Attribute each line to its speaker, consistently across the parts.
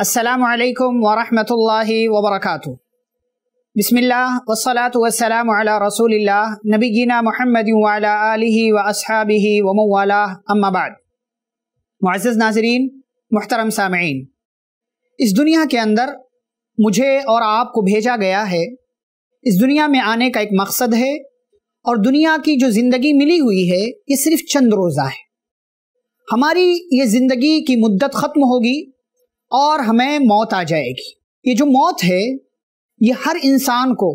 Speaker 1: असलकम वरहमल बसमिल्ला वसलात वसलाम रसूल नबीना महमद वसहाबी वमवाला अम्माबाद मुआज़ नाजरीन मोहतरम सामीन इस दुनिया के अंदर मुझे और आपको भेजा गया है इस दुनिया में आने का एक मकसद है और दुनिया की जो ज़िंदगी मिली हुई है ये सिर्फ़ चंद रोज़ा है हमारी ये ज़िंदगी की मुद्दत ख़त्म होगी और हमें मौत आ जाएगी ये जो मौत है ये हर इंसान को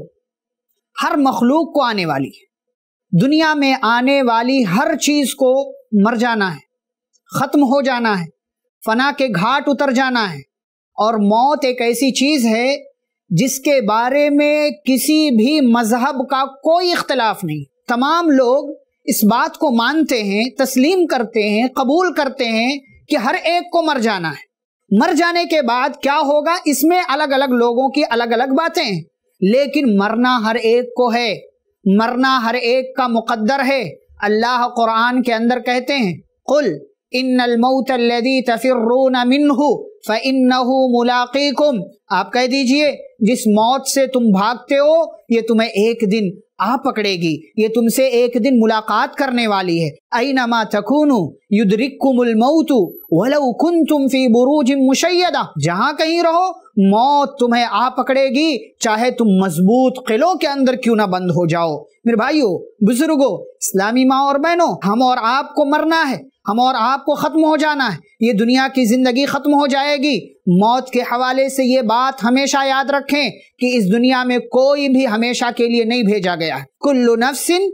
Speaker 1: हर मखलूक को आने वाली है दुनिया में आने वाली हर चीज़ को मर जाना है ख़त्म हो जाना है फना के घाट उतर जाना है और मौत एक ऐसी चीज़ है जिसके बारे में किसी भी मजहब का कोई इख्तलाफ नहीं तमाम लोग इस बात को मानते हैं तस्लीम करते हैं कबूल करते हैं कि हर एक को मर जाना है मर जाने के बाद क्या होगा इसमें अलग अलग लोगों की अलग अलग बातें लेकिन मरना हर एक को है मरना हर एक का मुकद्दर है अल्लाह कुरान के अंदर कहते हैं कुल इन तफिरून मिनहू फ़िन्नहू मुलाक़ीकुम आप कह दीजिए जिस मौत से तुम भागते हो ये तुम्हें एक दिन आ पकड़ेगी ये तुमसे एक दिन मुलाकात करने वाली है अई नमा थकूनु युद्रिकुमतु वलउकुन तुम फी बुरूज मुशैदा जहाँ कहीं रहो मौत तुम्हें आ पकड़ेगी चाहे तुम मजबूत किलों के अंदर क्यों ना बंद हो जाओ मेरे भाइयों बुजुर्गो इस्लामी माँ और बहनों हम और आपको मरना है हम और आपको ख़त्म हो जाना है ये दुनिया की ज़िंदगी ख़त्म हो जाएगी मौत के हवाले से ये बात हमेशा याद रखें कि इस दुनिया में कोई भी हमेशा के लिए नहीं भेजा गया है कुल्लु नफसिन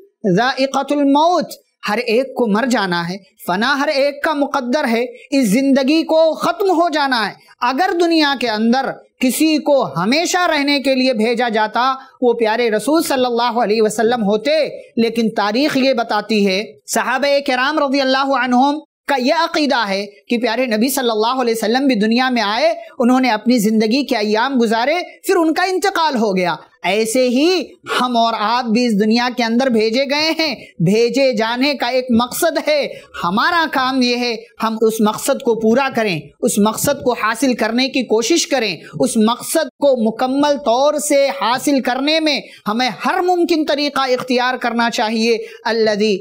Speaker 1: मौत हर एक को मर जाना है फना हर एक का मुकद्दर है इस ज़िंदगी को ख़त्म हो जाना है अगर दुनिया के अंदर किसी को हमेशा रहने के लिए भेजा जाता वो प्यारे रसूल सल्लल्लाहु अलैहि वसल्लम होते लेकिन तारीख ये बताती है साहब कराम रजी अल्लाह का यह अकीदा है कि प्यारे नबी सल्लल्लाहु अलैहि वसल्लम भी दुनिया में आए उन्होंने अपनी ज़िंदगी के अयाम गुजारे फिर उनका इंतकाल हो गया ऐसे ही हम और आप भी इस दुनिया के अंदर भेजे गए हैं भेजे जाने का एक मकसद है हमारा काम यह है हम उस मकसद को पूरा करें उस मकसद को हासिल करने की कोशिश करें उस मकसद को मुकम्मल तौर से हासिल करने में हमें हर मुमकिन तरीका इख्तियार करना चाहिए अल्लदी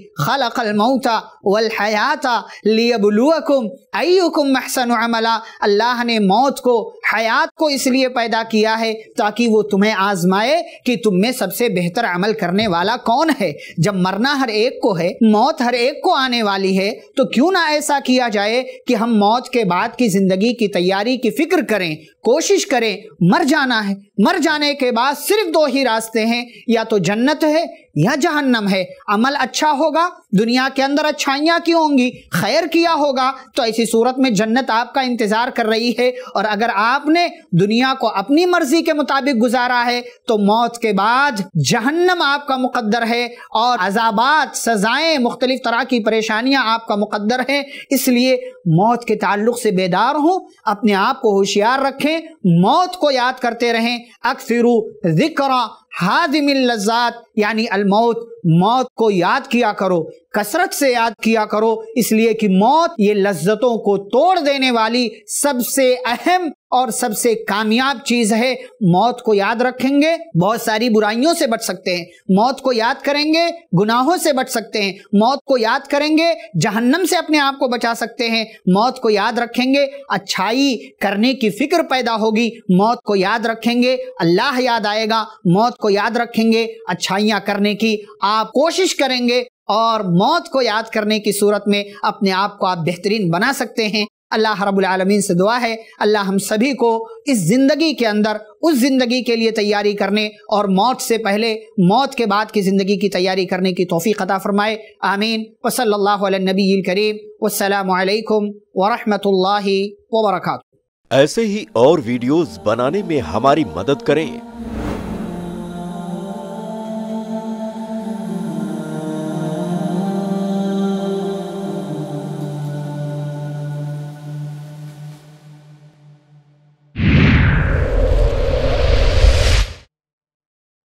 Speaker 1: वल हयाता लियबलुअकुम अयुकुम महसन अमला अल्लाह ने मौत को हयात को इसलिए पैदा किया है ताकि वो तुम्हें आजमाए है कि तुम में सबसे बेहतर अमल करने वाला कौन है जब मरना हर एक को है मौत हर एक को आने वाली है तो क्यों ना ऐसा किया जाए कि हम मौत के बाद की जिंदगी की तैयारी की फिक्र करें कोशिश करें मर जाना है मर जाने के बाद सिर्फ दो ही रास्ते हैं या तो जन्नत है या जहन्नम है अमल अच्छा होगा दुनिया के अंदर अच्छाइयाँ की होंगी खैर किया होगा तो ऐसी सूरत में जन्नत आपका इंतज़ार कर रही है और अगर आपने दुनिया को अपनी मर्जी के मुताबिक गुजारा है तो मौत के बाद जहन्नम आपका मुकद्दर है और अजाबात सजाएं मुख्तलिफ तरह की परेशानियाँ आपका मुकद्दर है इसलिए मौत के ताल्लुक से बेदार हों अपने आप को होशियार रखें मौत को याद करते रहें अक्सरू जिक्रा हाजिमिल लज्जात यानी अलमौत मौत को याद किया करो कसरत से याद किया करो इसलिए कि मौत ये लज्जतों को तोड़ देने वाली सबसे अहम और सबसे कामयाब चीज है मौत को याद रखेंगे बहुत सारी बुराइयों से बच सकते हैं मौत को याद करेंगे गुनाहों से बच सकते हैं मौत को याद करेंगे जहन्नम से अपने आप को बचा सकते हैं मौत को याद रखेंगे अच्छाई करने की फिक्र पैदा होगी मौत को याद रखेंगे अल्लाह याद आएगा मौत को याद रखेंगे अच्छाइयां करने की आप कोशिश करेंगे और मौत को याद करने की सूरत में अपने आप को आप बेहतरीन बना सकते हैं अल्लाह रबालमीन से दुआ है अल्लाह हम सभी को इस ज़िंदगी के अंदर उस ज़िंदगी के लिए तैयारी करने और मौत से पहले मौत के बाद की ज़िंदगी की तैयारी करने की तोफ़ी अता फ़रमाए आमीन वसल्ला नबी करीम वालेकुम वरहमतुल्ला वबरक ऐसे ही और वीडियोस बनाने में हमारी मदद करें